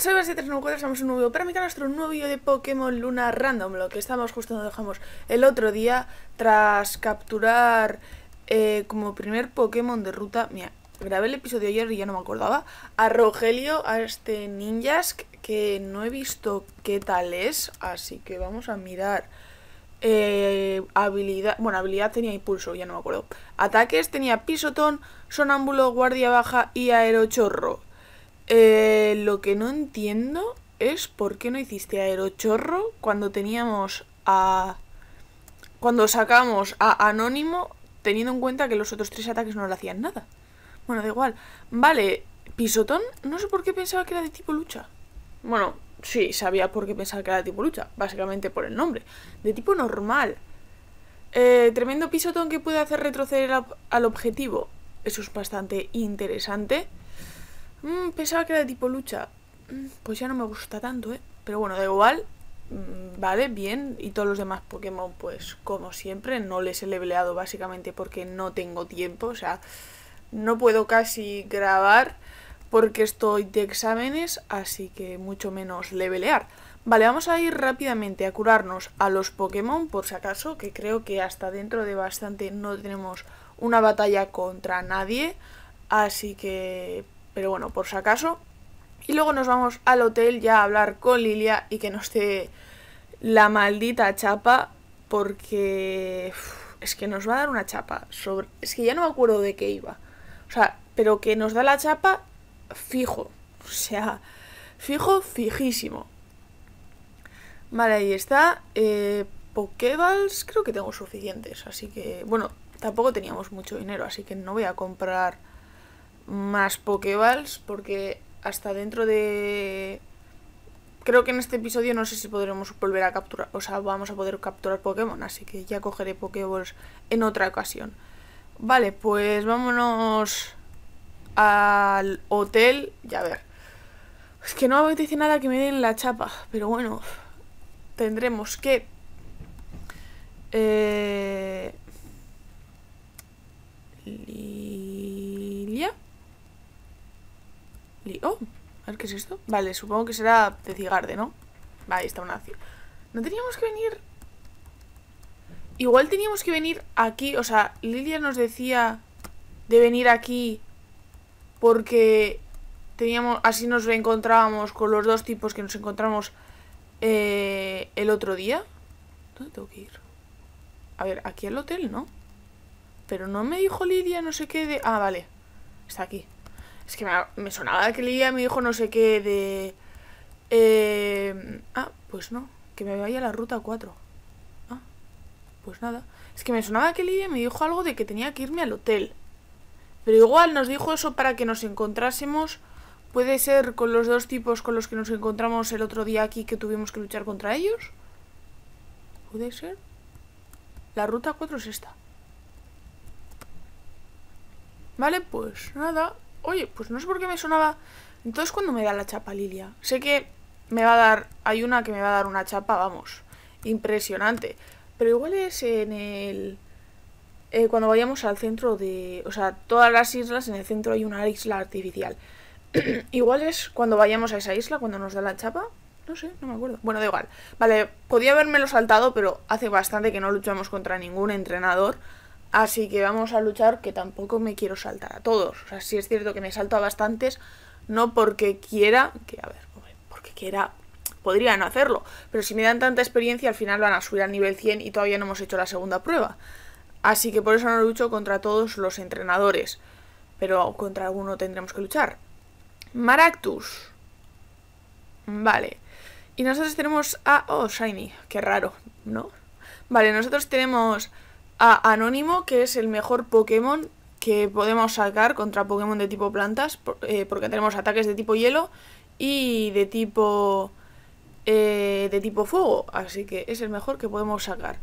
Soy Basi394, estamos un nuevo para mi canal, nuestro nuevo vídeo de Pokémon Luna Random, lo que estamos justo donde dejamos el otro día, tras capturar eh, como primer Pokémon de ruta, mira, grabé el episodio ayer y ya no me acordaba, a Rogelio, a este Ninjask, que no he visto qué tal es, así que vamos a mirar eh, habilidad, bueno, habilidad tenía impulso, ya no me acuerdo, ataques tenía pisotón, sonámbulo, guardia baja y aerochorro, eh, lo que no entiendo es por qué no hiciste aerochorro cuando teníamos a... Cuando sacamos a Anónimo teniendo en cuenta que los otros tres ataques no le hacían nada. Bueno, da igual. Vale, pisotón, no sé por qué pensaba que era de tipo lucha. Bueno, sí, sabía por qué pensaba que era de tipo lucha, básicamente por el nombre. De tipo normal. Eh, tremendo pisotón que puede hacer retroceder al objetivo. Eso es bastante interesante. Mm, pensaba que era de tipo lucha. Mm, pues ya no me gusta tanto, ¿eh? Pero bueno, da igual. Mm, vale, bien. Y todos los demás Pokémon, pues como siempre, no les he leveleado básicamente porque no tengo tiempo. O sea, no puedo casi grabar porque estoy de exámenes, así que mucho menos levelear. Vale, vamos a ir rápidamente a curarnos a los Pokémon, por si acaso, que creo que hasta dentro de bastante no tenemos una batalla contra nadie. Así que pero bueno, por si acaso. Y luego nos vamos al hotel ya a hablar con Lilia y que nos dé la maldita chapa, porque es que nos va a dar una chapa sobre... Es que ya no me acuerdo de qué iba. O sea, pero que nos da la chapa fijo. O sea, fijo, fijísimo. Vale, ahí está. Eh, Pokeballs creo que tengo suficientes, así que... Bueno, tampoco teníamos mucho dinero, así que no voy a comprar más Pokeballs, porque hasta dentro de... Creo que en este episodio no sé si podremos volver a capturar, o sea, vamos a poder capturar Pokémon, así que ya cogeré Pokéballs en otra ocasión. Vale, pues vámonos al hotel y a ver. Es que no me apetece nada que me den la chapa, pero bueno, tendremos que... Eh... Oh, qué es esto. Vale, supongo que será de cigarde, ¿no? Ahí está una No teníamos que venir... Igual teníamos que venir aquí, o sea, Lidia nos decía de venir aquí porque teníamos así nos reencontrábamos con los dos tipos que nos encontramos eh, el otro día. ¿Dónde tengo que ir? A ver, aquí al hotel, ¿no? Pero no me dijo Lidia no sé qué de... Ah, vale. Está aquí. Es que me, sonaba que leía a mi hijo no sé qué de... Eh, ah, pues no. Que me vaya a la ruta 4. Ah, pues nada. Es que me sonaba que leía me dijo algo de que tenía que irme al hotel. Pero igual nos dijo eso para que nos encontrásemos. Puede ser con los dos tipos con los que nos encontramos el otro día aquí que tuvimos que luchar contra ellos. Puede ser. La ruta 4 es esta. Vale, pues nada. Oye, pues no sé por qué me sonaba... Entonces, ¿cuándo me da la chapa Lilia? Sé que me va a dar... Hay una que me va a dar una chapa, vamos. Impresionante. Pero igual es en el... Eh, cuando vayamos al centro de... O sea, todas las islas, en el centro hay una isla artificial. igual es cuando vayamos a esa isla, cuando nos da la chapa. No sé, no me acuerdo. Bueno, da igual. Vale, podía lo saltado, pero hace bastante que no luchamos contra ningún entrenador. Así que vamos a luchar, que tampoco me quiero saltar a todos. O sea, sí es cierto que me salto a bastantes, no porque quiera, que a ver, porque quiera, podría no hacerlo, pero si me dan tanta experiencia, al final van a subir al nivel 100 y todavía no hemos hecho la segunda prueba. Así que por eso no lucho contra todos los entrenadores, pero contra alguno tendremos que luchar. Maractus. Vale. Y nosotros tenemos a... Oh, Shiny, qué raro, ¿no? Vale, nosotros tenemos a Anónimo, que es el mejor Pokémon que podemos sacar contra Pokémon de tipo plantas, eh, porque tenemos ataques de tipo hielo y de tipo eh, de tipo fuego, así que es el mejor que podemos sacar.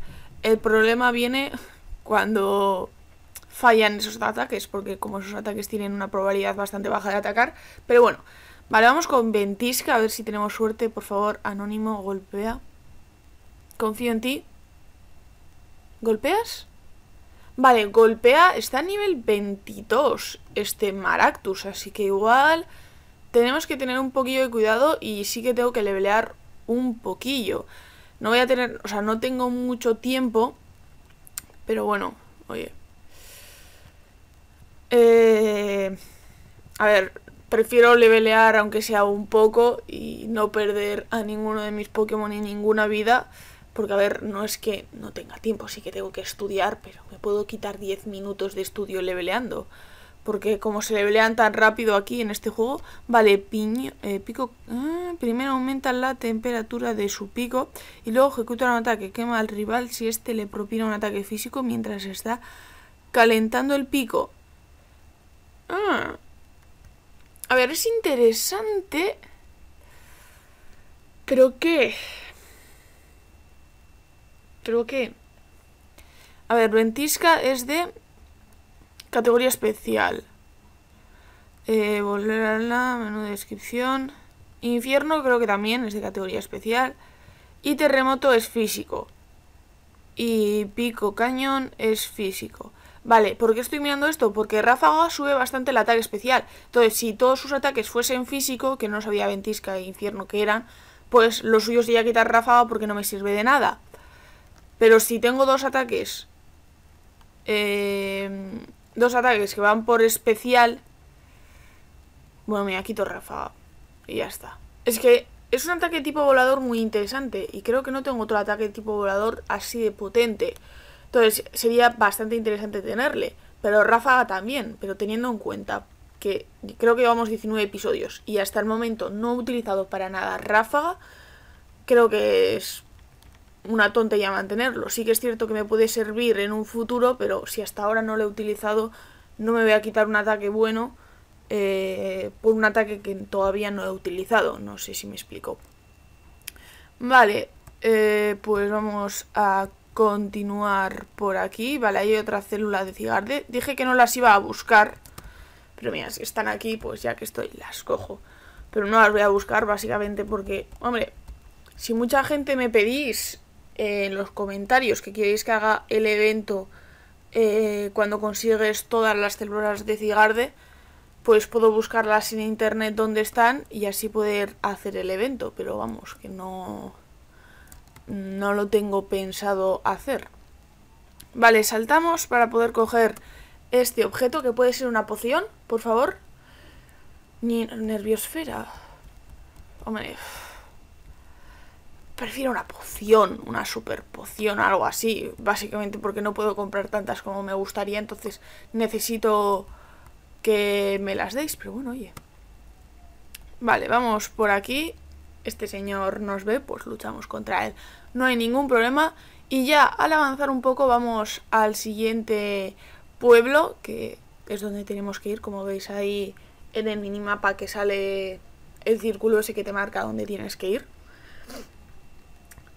El problema viene cuando fallan esos ataques, porque como esos ataques tienen una probabilidad bastante baja de atacar, pero bueno. Vale, vamos con Ventisca, a ver si tenemos suerte, por favor, Anónimo, golpea. Confío en ti. ¿Golpeas? Vale, golpea, está a nivel 22 este Maractus, así que igual tenemos que tener un poquillo de cuidado y sí que tengo que levelear un poquillo. No voy a tener, o sea, no tengo mucho tiempo, pero bueno, oye. Eh, a ver, prefiero levelear aunque sea un poco y no perder a ninguno de mis Pokémon ni ninguna vida porque, a ver, no es que no tenga tiempo, sí que tengo que estudiar, pero me puedo quitar 10 minutos de estudio leveleando. Porque como se levelean tan rápido aquí en este juego, vale, eh, pico... Ah, primero aumenta la temperatura de su pico y luego ejecuta un ataque. Quema al rival si éste le propina un ataque físico mientras está calentando el pico. Ah. A ver, es interesante. Creo que... Creo que... A ver, Ventisca es de categoría especial. Eh, volver a la menú de descripción. Infierno creo que también es de categoría especial. Y terremoto es físico. Y pico cañón es físico. Vale, ¿por qué estoy mirando esto? Porque Ráfaga sube bastante el ataque especial. Entonces, si todos sus ataques fuesen físico, que no sabía Ventisca e Infierno que eran, pues lo suyo sería quitar Ráfaga porque no me sirve de nada. Pero si tengo dos ataques... Eh, dos ataques que van por especial... Bueno, mira, quito ráfaga. Y ya está. Es que es un ataque tipo volador muy interesante. Y creo que no tengo otro ataque tipo volador así de potente. Entonces sería bastante interesante tenerle. Pero ráfaga también. Pero teniendo en cuenta que creo que llevamos 19 episodios. Y hasta el momento no he utilizado para nada ráfaga. Creo que es una tonta ya mantenerlo. Sí que es cierto que me puede servir en un futuro, pero si hasta ahora no lo he utilizado, no me voy a quitar un ataque bueno eh, por un ataque que todavía no he utilizado. No sé si me explico. Vale, eh, pues vamos a continuar por aquí. Vale, hay otra célula de cigarde. Dije que no las iba a buscar. Pero mira, si están aquí, pues ya que estoy, las cojo. Pero no las voy a buscar básicamente porque, hombre, si mucha gente me pedís en los comentarios que queréis que haga el evento eh, cuando consigues todas las células de cigarde, pues puedo buscarlas en internet donde están y así poder hacer el evento. Pero vamos, que no, no lo tengo pensado hacer. Vale, saltamos para poder coger este objeto que puede ser una poción, por favor. Ni nerviosfera. Hombre prefiero una poción, una super poción, algo así, básicamente porque no puedo comprar tantas como me gustaría, entonces necesito que me las deis, pero bueno, oye. Vale, vamos por aquí, este señor nos ve, pues luchamos contra él, no hay ningún problema, y ya al avanzar un poco vamos al siguiente pueblo, que es donde tenemos que ir, como veis ahí en el minimapa que sale el círculo ese que te marca dónde tienes que ir.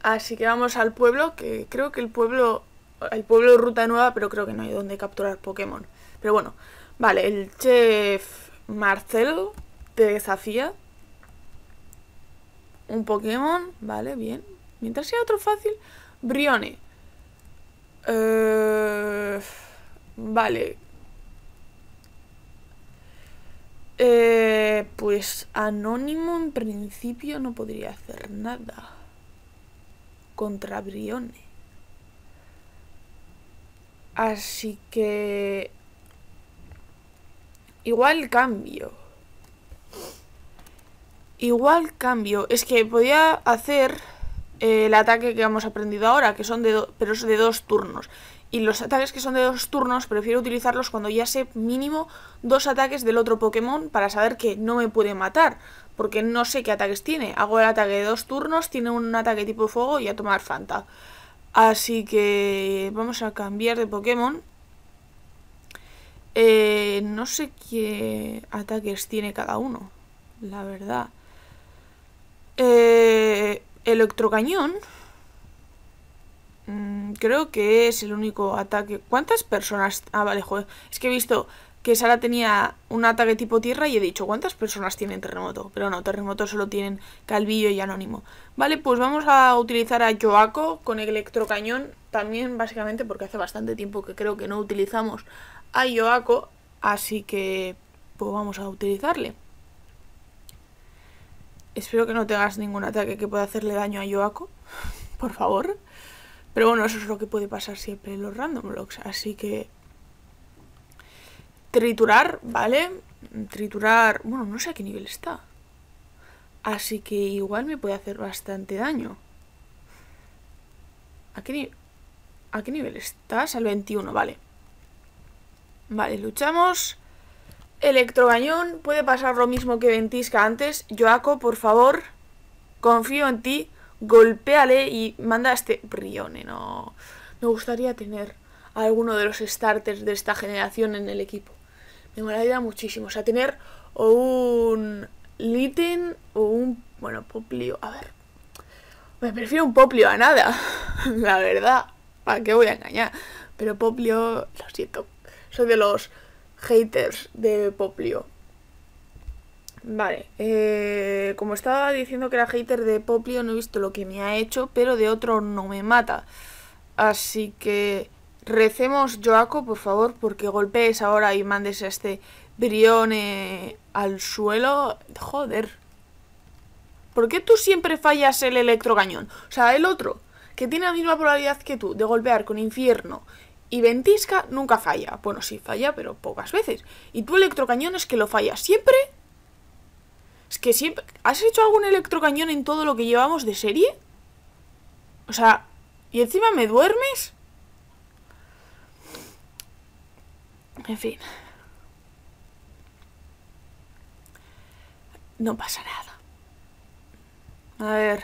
Así que vamos al pueblo, que creo que el pueblo... El pueblo ruta nueva, pero creo que no hay donde capturar Pokémon. Pero bueno, vale, el chef Marcelo te desafía. Un Pokémon, vale, bien. Mientras sea otro fácil, Brione. Eh, vale. Eh, pues anónimo en principio no podría hacer nada contra Brione. Así que... Igual cambio. Igual cambio. Es que podía hacer eh, el ataque que hemos aprendido ahora, que son de, pero es de dos turnos. Y los ataques que son de dos turnos prefiero utilizarlos cuando ya sé mínimo dos ataques del otro Pokémon para saber que no me puede matar. Porque no sé qué ataques tiene. Hago el ataque de dos turnos, tiene un ataque tipo fuego y a tomar Fanta. Así que vamos a cambiar de Pokémon. Eh, no sé qué ataques tiene cada uno, la verdad. Eh, electrocañón. Mm, creo que es el único ataque. ¿Cuántas personas? Ah, vale, joder. Es que he visto que Sara tenía un ataque tipo tierra y he dicho, ¿cuántas personas tienen terremoto? Pero no, terremoto solo tienen Calvillo y Anónimo. Vale, pues vamos a utilizar a Joaco con electrocañón, también básicamente porque hace bastante tiempo que creo que no utilizamos a Joaco, así que pues vamos a utilizarle. Espero que no tengas ningún ataque que pueda hacerle daño a Joaco, por favor. Pero bueno, eso es lo que puede pasar siempre en los random blocks, así que triturar, ¿vale? Triturar... Bueno, no sé a qué nivel está. Así que igual me puede hacer bastante daño. ¿A qué, nivel estás? Al 21, vale. Vale, luchamos. Electrogañón, puede pasar lo mismo que Ventisca antes. Joaco, por favor, confío en ti. Golpéale y manda a este Brione, no. Me gustaría tener alguno de los starters de esta generación en el equipo me molaría muchísimo. O sea, tener o un Litten o un... Bueno, Poplio, a ver. Me prefiero un Poplio a nada, la verdad. ¿Para qué voy a engañar? Pero Poplio, lo siento. Soy de los haters de Poplio. Vale, eh, como estaba diciendo que era hater de Poplio, no he visto lo que me ha hecho, pero de otro no me mata. Así que Recemos, Joaco, por favor, porque golpees ahora y mandes a este Brione eh, al suelo. Joder. ¿Por qué tú siempre fallas el electrocañón? O sea, el otro, que tiene la misma probabilidad que tú de golpear con infierno y ventisca, nunca falla. Bueno, sí falla, pero pocas veces. Y tu electrocañón es que lo falla siempre. Es que siempre... ¿Has hecho algún electrocañón en todo lo que llevamos de serie? O sea, ¿y encima me duermes? En fin. No pasa nada. A ver.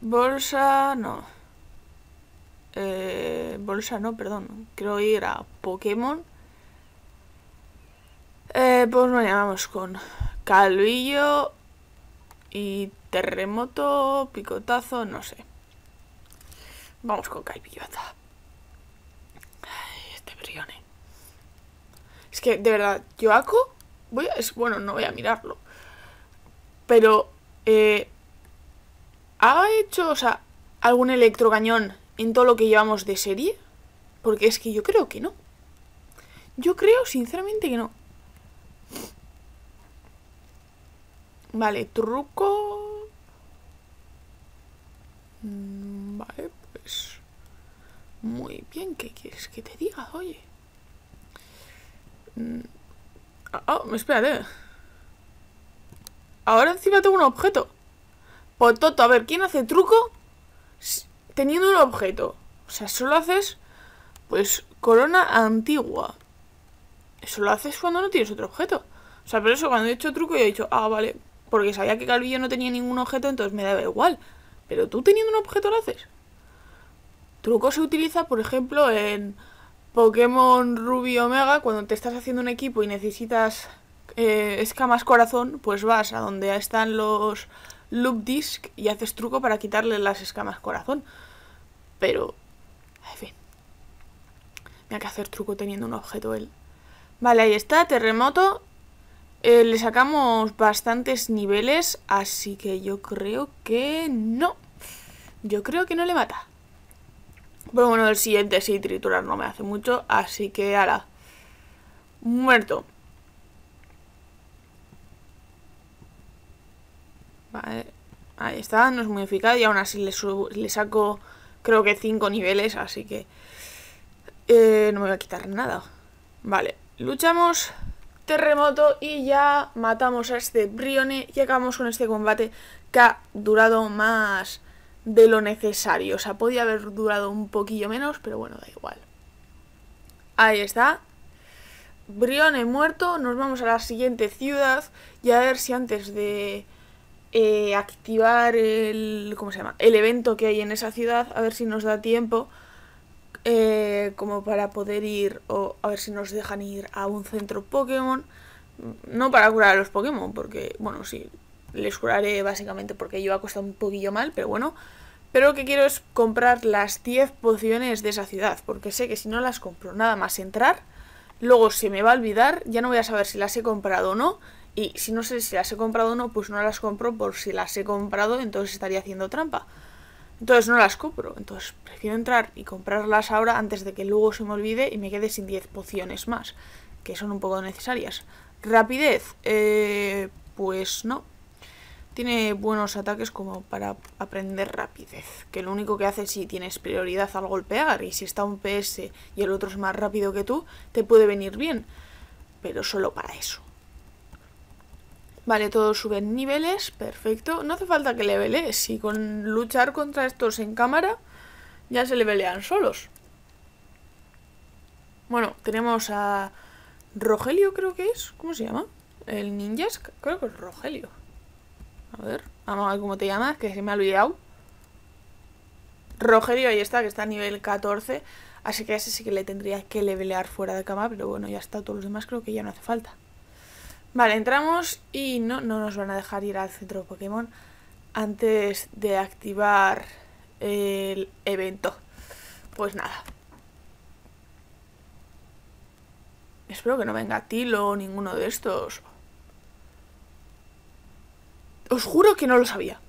Bolsa, no. Eh, bolsa, no, perdón. Quiero ir a Pokémon. Eh, pues mañana vamos con Calvillo y terremoto, picotazo, no sé. Vamos con Calvillo, es que, de verdad, Joaco, voy es, bueno, no voy a mirarlo. Pero, eh, ¿ha hecho, o sea, algún electrogañón en todo lo que llevamos de serie? Porque es que yo creo que no. Yo creo, sinceramente, que no. Vale, truco. Mm, vale, muy bien, ¿qué quieres que te diga? Oye. Mm. Ah, oh, espérate. Ahora encima tengo un objeto. Por pues, toto, a ver, ¿quién hace truco teniendo un objeto? O sea, solo haces, pues, corona antigua. Eso lo haces cuando no tienes otro objeto. O sea, por eso cuando he hecho truco yo he dicho, ah, vale, porque sabía que Calvillo no tenía ningún objeto, entonces me daba igual. Pero tú teniendo un objeto lo haces. Truco se utiliza, por ejemplo, en Pokémon Ruby Omega, cuando te estás haciendo un equipo y necesitas eh, escamas corazón, pues vas a donde están los loop disc y haces truco para quitarle las escamas corazón. Pero, en fin. Me ha que hacer truco teniendo un objeto él. Vale, ahí está, terremoto. Eh, le sacamos bastantes niveles, así que yo creo que no. Yo creo que no le mata. Pero bueno, el siguiente sí, triturar no me hace mucho, así que ahora Muerto. Vale. Ahí está, no es muy eficaz y aún así le, saco creo que 5 niveles, así que eh, no me voy a quitar nada. Vale, luchamos terremoto y ya matamos a este Brione y acabamos con este combate que ha durado más de lo necesario. O sea, podía haber durado un poquillo menos, pero bueno, da igual. Ahí está. Brione muerto. Nos vamos a la siguiente ciudad. Y a ver si antes de eh, activar el. ¿Cómo se llama? El evento que hay en esa ciudad. A ver si nos da tiempo. Eh, como para poder ir. O a ver si nos dejan ir a un centro Pokémon. No para curar a los Pokémon, porque, bueno, sí, les juraré básicamente porque yo ha costado un poquillo mal, pero bueno. Pero lo que quiero es comprar las 10 pociones de esa ciudad, porque sé que si no las compro nada más entrar, luego se me va a olvidar, ya no voy a saber si las he comprado o no, y si no sé si las he comprado o no, pues no las compro por si las he comprado, entonces estaría haciendo trampa. Entonces no las compro, entonces prefiero entrar y comprarlas ahora antes de que luego se me olvide y me quede sin 10 pociones más, que son un poco necesarias. Rapidez, eh, pues no, tiene buenos ataques como para aprender rapidez, que lo único que hace si tienes prioridad al golpear y si está un PS y el otro es más rápido que tú, te puede venir bien, pero solo para eso. Vale, todos suben niveles, perfecto. No hace falta que le levele, si con luchar contra estos en cámara ya se le levelean solos. Bueno, tenemos a Rogelio creo que es, ¿cómo se llama? El ninjas, creo que es Rogelio. A ver, vamos a ver cómo te llamas, que se me ha olvidado. Rogerio, ahí está, que está a nivel 14. Así que ese sí que le tendría que levelear fuera de cama, pero bueno, ya está. Todos los demás creo que ya no hace falta. Vale, entramos y no, no nos van a dejar ir al centro Pokémon antes de activar el evento. Pues nada. Espero que no venga Tilo o ninguno de estos. Os juro que no lo sabía.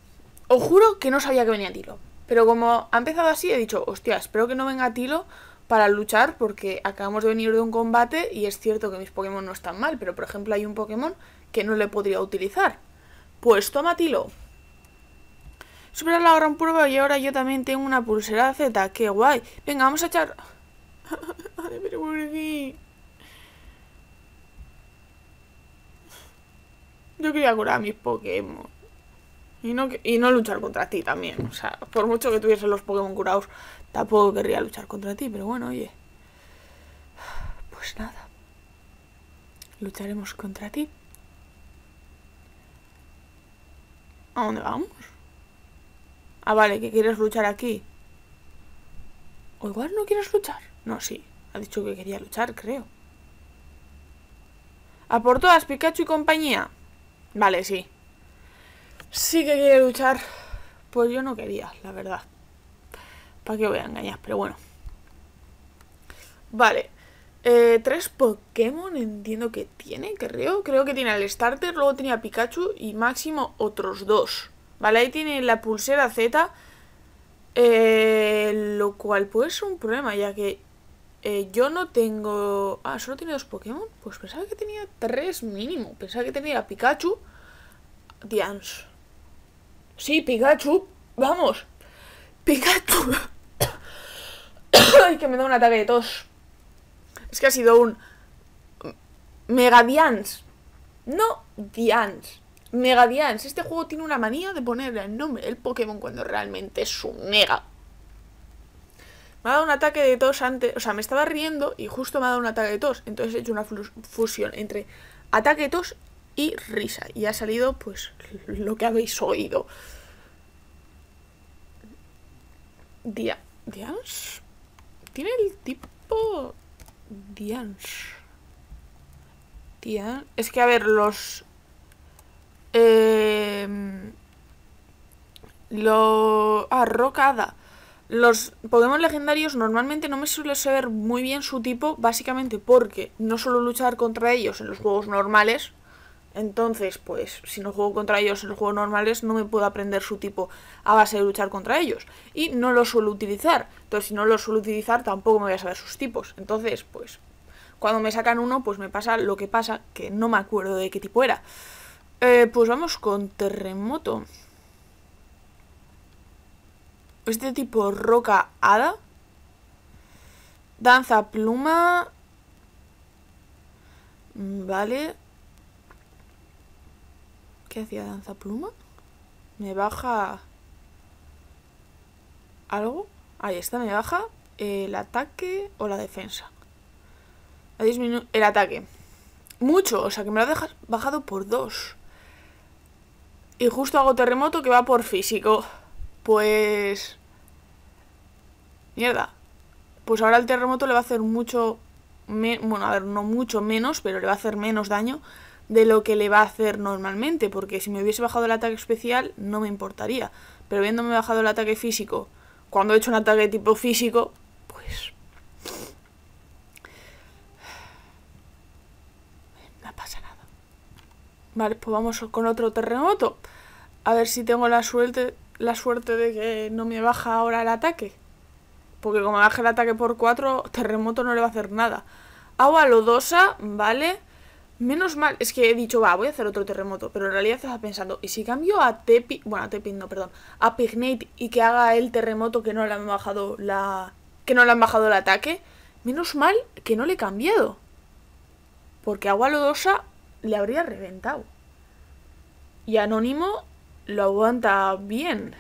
Os juro que no sabía que venía Tilo. Pero como ha empezado así, he dicho, hostia, espero que no venga Tilo para luchar porque acabamos de venir de un combate y es cierto que mis Pokémon no están mal, pero por ejemplo hay un Pokémon que no le podría utilizar. Pues toma Tilo. Supera la gran prueba y ahora yo también tengo una pulsera Z, qué guay. Venga, vamos a echar... Ay, pero por aquí. Yo quería curar a mis Pokémon. Y no, no luchar contra ti también. O sea, por mucho que tuviesen los Pokémon curados, tampoco querría luchar contra ti. Pero bueno, oye. Pues nada. Lucharemos contra ti. ¿A dónde vamos? Ah, vale, que quieres luchar aquí. O igual no quieres luchar. No, sí. Ha dicho que quería luchar, creo. ¿A por todas, Pikachu y compañía? Vale, sí sí que quiere luchar. Pues yo no quería, la verdad. ¿Para que voy a engañar? Pero bueno. Vale. Eh, tres Pokémon entiendo que tiene, creo. Creo que tiene al starter, luego tenía a Pikachu y máximo otros dos. Vale, ahí tiene la pulsera Z. Eh, lo cual puede ser un problema, ya que eh, yo no tengo... Ah, solo tiene dos Pokémon. Pues pensaba que tenía tres mínimo. Pensaba que tenía Pikachu. Dians. Sí, Pikachu. Vamos. Pikachu. Ay, que me da un ataque de tos. Es que ha sido un... Mega Diance. No Dians. Mega Dance. Este juego tiene una manía de ponerle el nombre del Pokémon cuando realmente es un mega. Me ha dado un ataque de tos antes. O sea, me estaba riendo y justo me ha dado un ataque de tos. Entonces he hecho una fusión entre ataque de tos risa. Y ha salido pues lo que habéis oído. Dian Dians. Tiene el tipo Dians. Es que a ver, los... Eh, lo... Ah, Los Pokémon legendarios normalmente no me suele saber muy bien su tipo, básicamente porque no suelo luchar contra ellos en los juegos normales, entonces, pues, si no juego contra ellos en juegos normales, no me puedo aprender su tipo a base de luchar contra ellos. Y no lo suelo utilizar. Entonces, si no lo suelo utilizar, tampoco me voy a saber sus tipos. Entonces, pues, cuando me sacan uno, pues me pasa lo que pasa, que no me acuerdo de qué tipo era. Eh, pues vamos con terremoto. Este tipo roca hada. Danza pluma. Mm, vale. ¿Qué hacía Danza Pluma? Me baja... ¿Algo? Ahí está, me baja el ataque o la defensa. Ha disminuido el ataque. Mucho, o sea que me lo ha bajado por dos. Y justo hago terremoto que va por físico. Pues... Mierda. Pues ahora el terremoto le va a hacer mucho... Bueno, a ver, no mucho menos, pero le va a hacer menos daño de lo que le va a hacer normalmente, porque si me hubiese bajado el ataque especial no me importaría, pero viéndome bajado el ataque físico, cuando he hecho un ataque de tipo físico, pues... No pasa nada. Vale, pues vamos con otro terremoto. A ver si tengo la suerte, la suerte de que no me baja ahora el ataque. Porque como baja el ataque por 4, terremoto no le va a hacer nada. Agua lodosa, vale. Menos mal, es que he dicho, va, voy a hacer otro terremoto, pero en realidad estaba pensando, ¿y si cambio a Tepi, bueno, a Tepi no, perdón, a Pignate y que haga el terremoto que no le han bajado la que no le han bajado el ataque? Menos mal que no le he cambiado. Porque agua lodosa le habría reventado. Y Anónimo lo aguanta bien.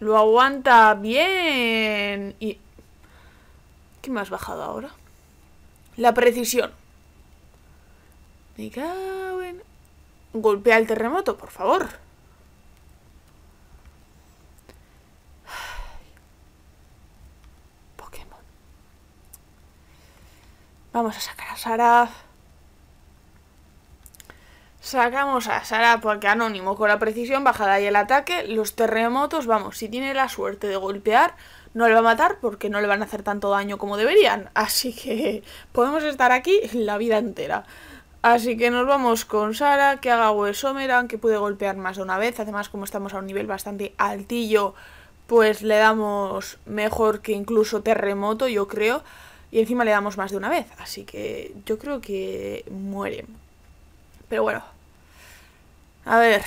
Lo aguanta bien. Y ¿Qué me has bajado ahora? La precisión. Ah, golpea el terremoto, por favor. Pokémon. Vamos a sacar a Sara. Sacamos a Sara porque anónimo con la precisión, bajada y el ataque. Los terremotos, vamos, si tiene la suerte de golpear, no le va a matar porque no le van a hacer tanto daño como deberían. Así que podemos estar aquí la vida entera. Así que nos vamos con Sara, que haga Someran que puede golpear más de una vez. Además, como estamos a un nivel bastante altillo, pues le damos mejor que incluso Terremoto, yo creo. Y encima le damos más de una vez. Así que yo creo que muere. Pero bueno. A ver.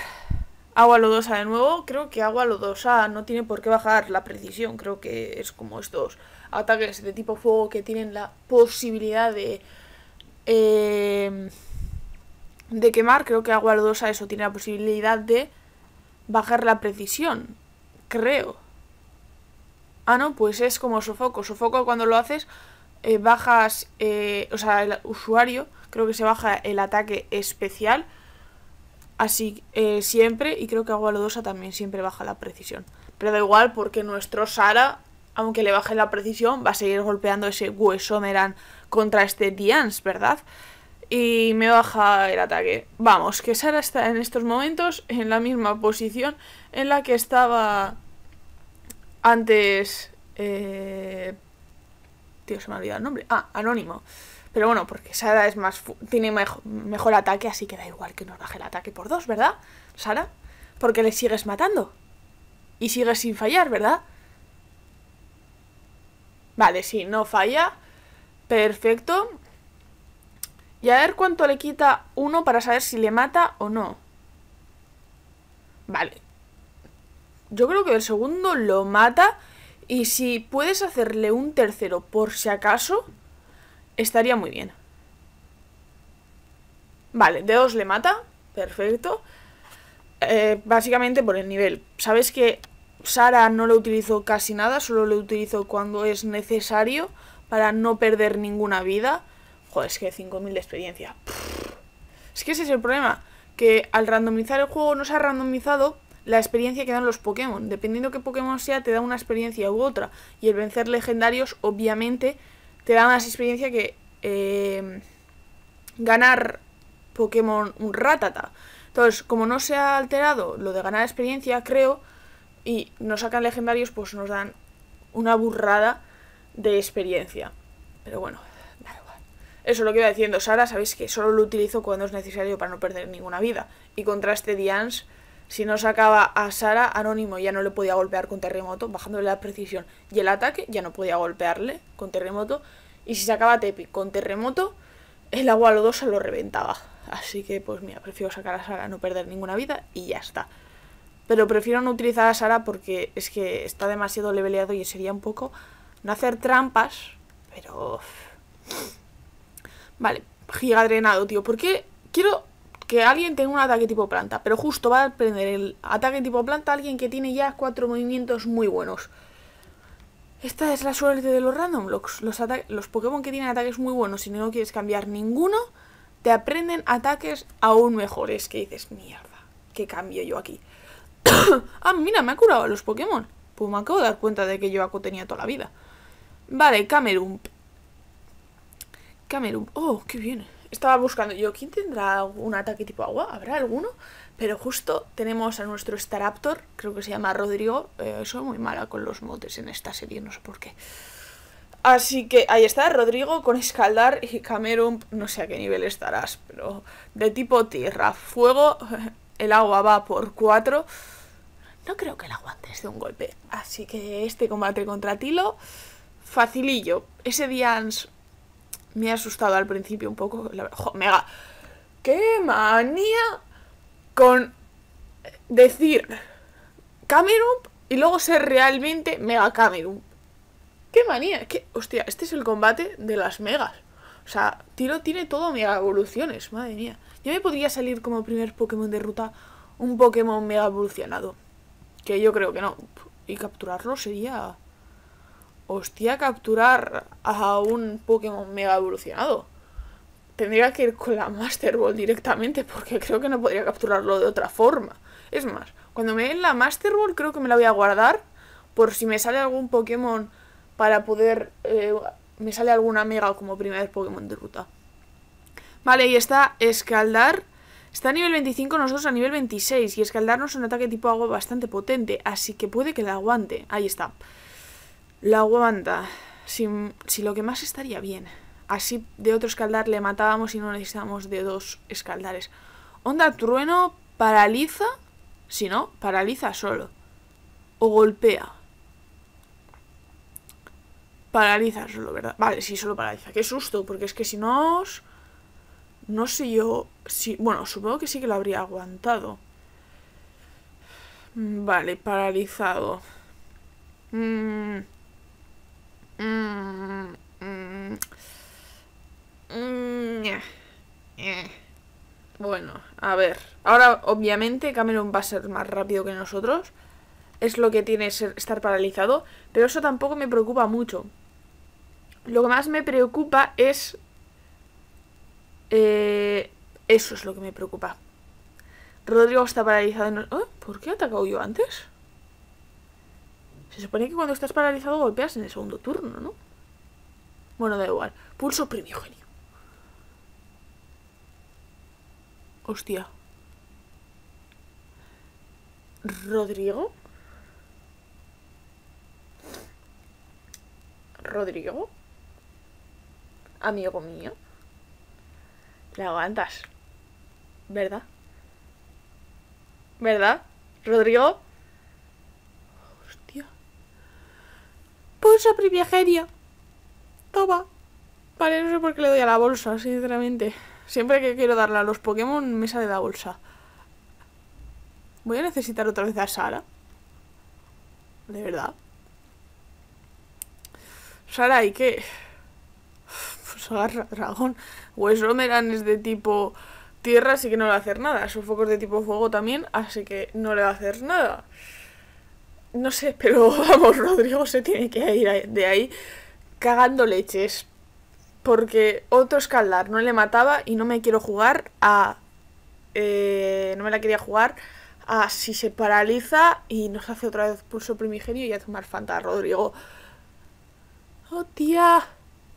Agua lodosa de nuevo. Creo que agua lodosa no tiene por qué bajar la precisión. Creo que es como estos ataques de tipo fuego que tienen la posibilidad de Em, de quemar, creo que Aguardosa eso tiene la posibilidad de bajar la precisión. Creo. Ah, no, pues es como sofoco. Sofoco cuando lo haces, eh, bajas, eh, o sea, el usuario, creo que se baja el ataque especial. Así eh, siempre, y creo que lodosa también siempre baja la precisión. Pero da igual porque nuestro Sara, aunque le baje la precisión, va a seguir golpeando ese hueso meran contra este Dians, ¿verdad? Y me baja el ataque. Vamos, que Sara está en estos momentos en la misma posición en la que estaba antes... Eh... Tío, se me ha olvidado el nombre. Ah, Anónimo. Pero bueno, porque Sara es más tiene mejor, ataque, así que da igual que nos baje el ataque por dos, ¿verdad, Sara? Porque le sigues matando. Y sigues sin fallar, ¿verdad? Vale, si no falla. Perfecto. Y a ver cuánto le quita uno para saber si le mata o no. Vale. Yo creo que el segundo lo mata. Y si puedes hacerle un tercero por si acaso, estaría muy bien. Vale, de dos le mata. Perfecto. Eh, básicamente por el nivel. Sabes que Sara no lo utilizo casi nada, solo lo utilizo cuando es necesario para no perder ninguna vida. Joder, es que 5.000 de experiencia. Es que ese es el problema, que al randomizar el juego no se ha randomizado la experiencia que dan los Pokémon. Dependiendo qué Pokémon sea, te da una experiencia u otra. Y el vencer legendarios, obviamente, te da más experiencia que eh, ganar Pokémon un ratata. Entonces, como no se ha alterado lo de ganar experiencia, creo, y nos sacan legendarios, pues nos dan una burrada de experiencia. Pero bueno, da igual. Eso es lo que iba diciendo Sara, sabéis que solo lo utilizo cuando es necesario para no perder ninguna vida. Y contra este Dians, si no sacaba a Sara, Anónimo ya no le podía golpear con terremoto, bajándole la precisión y el ataque, ya no podía golpearle con terremoto. Y si sacaba a Tepi con terremoto, el agua Se lo reventaba. Así que, pues mira, prefiero sacar a Sara, no perder ninguna vida y ya está. Pero prefiero no utilizar a Sara porque es que está demasiado leveleado y sería un poco no hacer trampas, pero... Vale, gigadrenado, tío. ¿Por qué quiero que alguien tenga un ataque tipo planta? Pero justo va a aprender el ataque tipo planta alguien que tiene ya cuatro movimientos muy buenos. Esta es la suerte de los random Los, los Pokémon que tienen ataques muy buenos, Y no quieres cambiar ninguno, te aprenden ataques aún mejores. Que dices, mierda, ¿qué cambio yo aquí? ah, mira, me ha curado los Pokémon. Pues me acabo de dar cuenta de que yo acu tenía toda la vida. Vale, Camerún. Camerún. Oh, qué bien. Estaba buscando yo, ¿quién tendrá un ataque tipo agua? ¿Habrá alguno? Pero justo tenemos a nuestro Staraptor, creo que se llama Rodrigo. Eh, soy muy mala con los motes en esta serie, no sé por qué. Así que ahí está, Rodrigo con Escaldar y Camerun. no sé a qué nivel estarás, pero de tipo tierra, fuego, el agua va por 4. No creo que la aguantes de un golpe. Así que este combate contra Tilo facilillo. Ese dance me ha asustado al principio un poco. mega. ¡Qué manía! Con decir Camerup y luego ser realmente Mega Camerup. ¡Qué manía! ¿Qué? Hostia, este es el combate de las megas. O sea, Tiro tiene todo mega evoluciones, madre mía. Yo me podría salir como primer Pokémon de ruta un Pokémon mega evolucionado. Que yo creo que no. Y capturarlo sería Hostia, capturar a un Pokémon mega evolucionado. Tendría que ir con la Master Ball directamente porque creo que no podría capturarlo de otra forma. Es más, cuando me den la Master Ball creo que me la voy a guardar por si me sale algún Pokémon para poder... Eh, me sale alguna mega como primer Pokémon de ruta. Vale, y está Escaldar. Está a nivel 25, nosotros a nivel 26. Y Escaldarnos es un ataque tipo agua bastante potente, así que puede que la aguante. Ahí está. La aguanta. Si, lo que más estaría bien. Así de otro escaldar le matábamos y no necesitábamos de dos escaldares. Onda trueno paraliza, si no, paraliza solo. O golpea. Paraliza solo, ¿verdad? Vale, sí, solo paraliza. Qué susto, porque es que si no... No sé yo si... Bueno, supongo que sí que lo habría aguantado. Mm, vale, paralizado. Mmm... Bueno, a ver. Ahora, obviamente, Cameron va a ser más rápido que nosotros. Es lo que tiene ser, estar paralizado. Pero eso tampoco me preocupa mucho. Lo que más me preocupa es... eso es lo que me preocupa. Rodrigo está paralizado. ¿Por qué he atacado yo antes? Se supone que cuando estás paralizado golpeas en el segundo turno, ¿no? Bueno, da igual. Pulso primigenio. Hostia. ¿Rodrigo? ¿Rodrigo? Amigo mío. ¿Le aguantas. ¿Verdad? ¿Verdad? ¿Rodrigo? Bolsa privilegeria. Toma. Vale, no sé por qué le doy a la bolsa, sinceramente. Siempre que quiero darle a los Pokémon, me sale la bolsa. Voy a necesitar otra vez a Sara. De verdad. Sara, ¿y qué? Pues agarra dragón. Romeran pues es de tipo tierra, así que no le va a hacer nada. Su es de tipo fuego también, así que no le va a hacer nada. No sé, pero vamos, Rodrigo se tiene que ir de ahí cagando leches. Porque otro escaldar no le mataba y no me quiero jugar a... Eh, no me la quería jugar a si se paraliza y nos hace otra vez pulso primigenio y a tomar fanta, Rodrigo. ¡Oh, tía!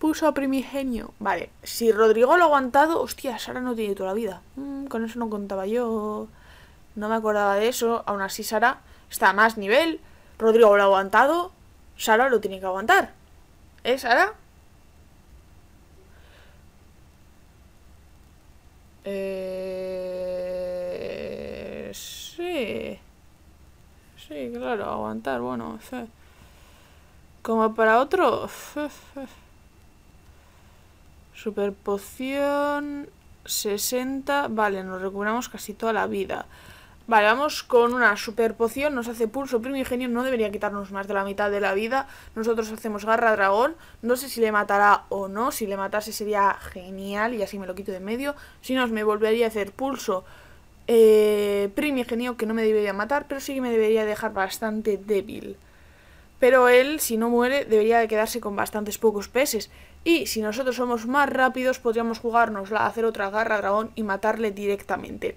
Puso a primigenio. Vale, si Rodrigo lo ha aguantado, hostia, Sara no tiene toda la vida. Mm, con eso no contaba yo. No me acordaba de eso. Aún así, Sara está a más nivel. Rodrigo lo ha aguantado. Sara lo tiene que aguantar. ¿Eh, Sara? Eh, sí. Sí, claro, aguantar, bueno. Como para otro... Super poción... 60... Vale, nos recuperamos casi toda la vida. Vale, vamos con una super poción, nos hace pulso primigenio, no debería quitarnos más de la mitad de la vida. Nosotros hacemos garra dragón, no sé si le matará o no, si le matase sería genial y así me lo quito de medio. Si no, me volvería a hacer pulso eh, primigenio, que no me debería matar, pero sí que me debería dejar bastante débil. Pero él, si no muere, debería de quedarse con bastantes pocos peces. Y si nosotros somos más rápidos, podríamos la hacer otra garra dragón y matarle directamente.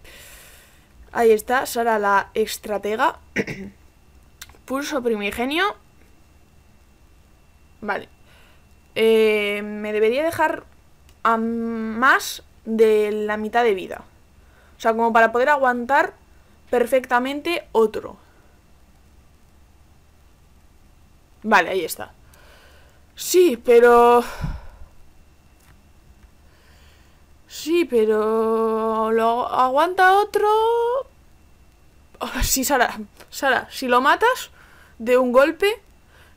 Ahí está, Sara la estratega. Pulso primigenio. Vale. Eh, me debería dejar a más de la mitad de vida. O sea, como para poder aguantar perfectamente otro. Vale, ahí está. Sí, pero... Sí, pero... ¿Lo aguanta otro? sí, Sara. Sara, si lo matas de un golpe,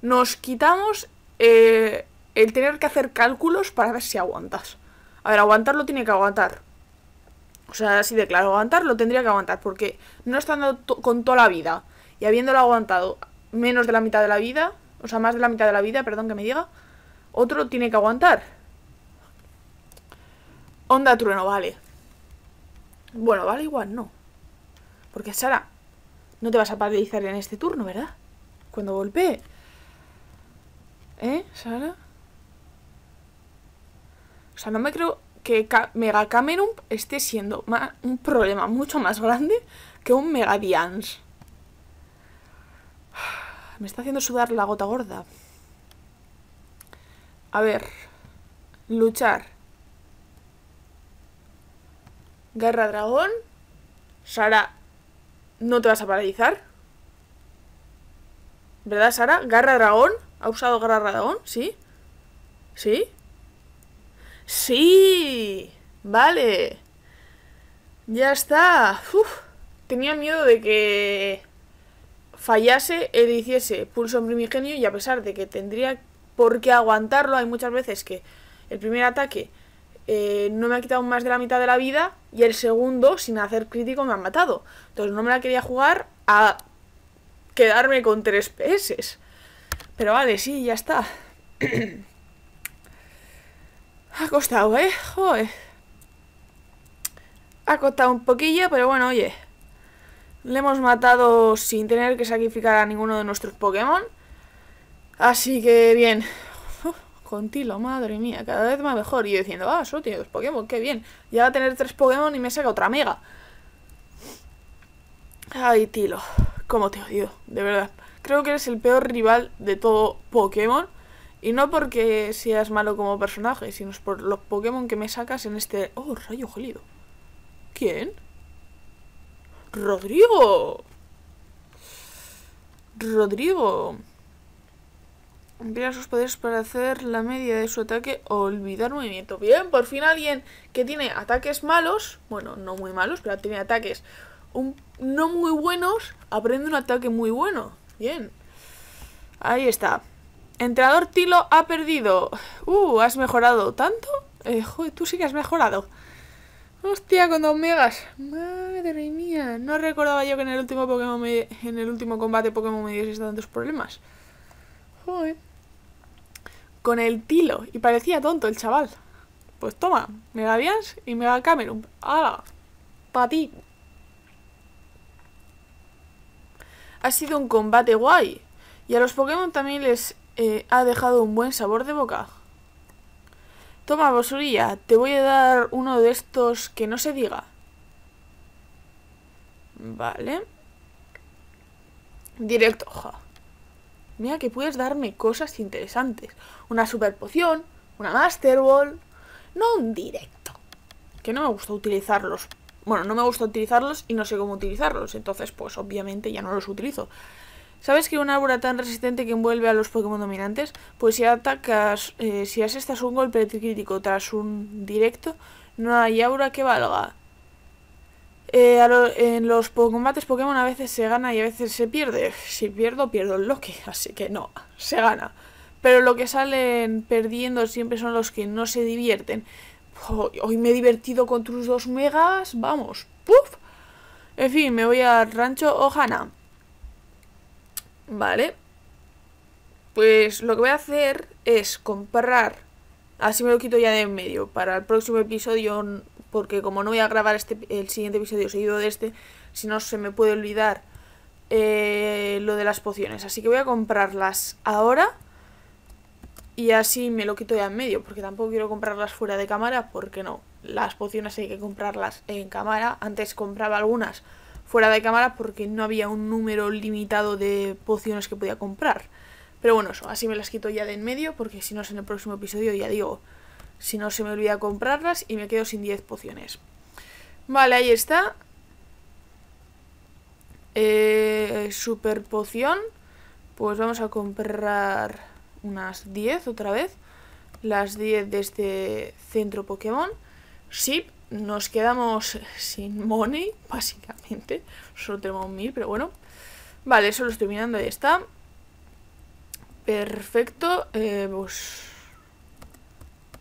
nos quitamos eh, el tener que hacer cálculos para ver si aguantas. A ver, aguantarlo tiene que aguantar. O sea, así de claro, Lo tendría que aguantar. Porque no estando con toda la vida y habiéndolo aguantado menos de la mitad de la vida, o sea, más de la mitad de la vida, perdón que me diga, otro tiene que aguantar. Onda trueno, vale. Bueno, vale igual, no. Porque Sara, no te vas a paralizar en este turno, ¿verdad? Cuando golpee. ¿Eh, Sara? O sea, no me creo que Mega Camerun esté siendo un problema mucho más grande que un Mega Me está haciendo sudar la gota gorda. A ver, luchar. Garra dragón. Sara, no te vas a paralizar. ¿Verdad, Sara? Garra dragón. ¿Ha usado garra dragón? ¿Sí? ¿Sí? ¡Sí! Vale. Ya está. Tenía miedo de que fallase él hiciese pulso en primigenio y a pesar de que tendría por qué aguantarlo, hay muchas veces que el primer ataque eh, no me ha quitado más de la mitad de la vida y el segundo, sin hacer crítico, me han matado. Entonces no me la quería jugar a quedarme con tres PS. Pero vale, sí, ya está. ha costado, ¿eh? Ha costado un poquillo, pero bueno, oye. Le hemos matado sin tener que sacrificar a ninguno de nuestros Pokémon. Así que bien, con Tilo, madre mía, cada vez más mejor. Y yo diciendo, ah, solo tiene dos pues Pokémon, qué bien. Ya va a tener tres Pokémon y me saca otra mega. Ay, Tilo, cómo te odio, de verdad. Creo que eres el peor rival de todo Pokémon. Y no porque seas malo como personaje, sino por los Pokémon que me sacas en este... ¡Oh, rayo gelido. ¿Quién? ¡Rodrigo! ¡Rodrigo! Cumplirá sus poderes para hacer la media de su ataque o olvidar movimiento. Bien, por fin alguien que tiene ataques malos, bueno, no muy malos, pero tiene ataques no muy buenos, aprende un ataque muy bueno. Bien. Ahí está. Entrenador Tilo ha perdido. Uh, ¿has mejorado tanto? Eh, joder, tú sí que has mejorado. Hostia, con dos megas. Madre mía. No recordaba yo que en el último Pokémon en el último combate Pokémon me diese tantos problemas. Joder con el tilo y parecía tonto el chaval. Pues toma, Mega Dians y Mega Cameron. ¡Hala! ¡Pa ti! Ha sido un combate guay. Y a los Pokémon también les eh, ha dejado un buen sabor de boca. Toma, Bosurilla te voy a dar uno de estos que no se diga. Vale. Directo, ja mira que puedes darme cosas interesantes. Una super poción, una master ball, no un directo. Que no me gusta utilizarlos. Bueno, no me gusta utilizarlos y no sé cómo utilizarlos. Entonces, pues obviamente ya no los utilizo. ¿Sabes que un aura tan resistente que envuelve a los Pokémon dominantes? Pues si atacas, eh, si asestas un golpe crítico tras un directo, no hay aura que valga. Eh, en los combates Pokémon a veces se gana y a veces se pierde. Si pierdo, pierdo el Loki, así que no, se gana. Pero lo que salen perdiendo siempre son los que no se divierten. hoy me he divertido con tus dos megas, vamos, ¡puf! En fin, me voy al rancho Ohana. Vale. Pues lo que voy a hacer es comprar... Así me lo quito ya de en medio. Para el próximo episodio porque como no voy a grabar este, el siguiente episodio seguido de este, si no se me puede olvidar eh, lo de las pociones. Así que voy a comprarlas ahora y así me lo quito ya en medio, porque tampoco quiero comprarlas fuera de cámara, porque no, las pociones hay que comprarlas en cámara. Antes compraba algunas fuera de cámara porque no había un número limitado de pociones que podía comprar. Pero bueno, así me las quito ya de en medio, porque si no es en el próximo episodio, ya digo, si no, se me olvida comprarlas y me quedo sin 10 pociones. Vale, ahí está. Eh, super poción. Pues vamos a comprar unas 10 otra vez. Las 10 de este centro Pokémon. Sí, nos quedamos sin money, básicamente. Solo tenemos 1000, pero bueno. Vale, eso lo estoy mirando, ahí está. Perfecto. Eh, pues...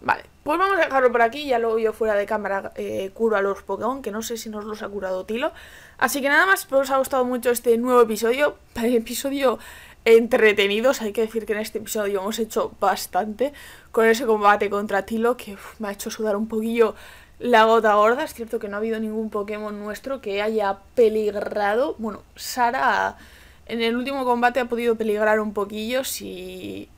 Vale. Pues vamos a dejarlo por aquí, ya lo yo fuera de cámara eh, curo a los Pokémon, que no sé si nos los ha curado Tilo. Así que nada más, espero pues os ha gustado mucho este nuevo episodio, episodio entretenidos, hay que decir que en este episodio hemos hecho bastante con ese combate contra Tilo, que me ha hecho sudar un poquillo la gota gorda, es cierto que no ha habido ningún Pokémon nuestro que haya peligrado, bueno, Sara en el último combate ha podido peligrar un poquillo si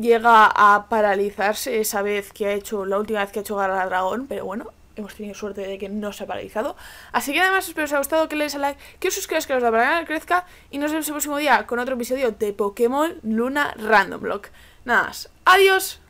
llega a paralizarse esa vez que ha hecho, la última vez que ha hecho al Dragón, pero bueno, hemos tenido suerte de que no se ha paralizado. Así que además espero que os haya gustado, que le deis a like, que os suscribáis, que os da para canal crezca y nos vemos el próximo día con otro episodio de Pokémon Luna Random Block. Nada más, adiós.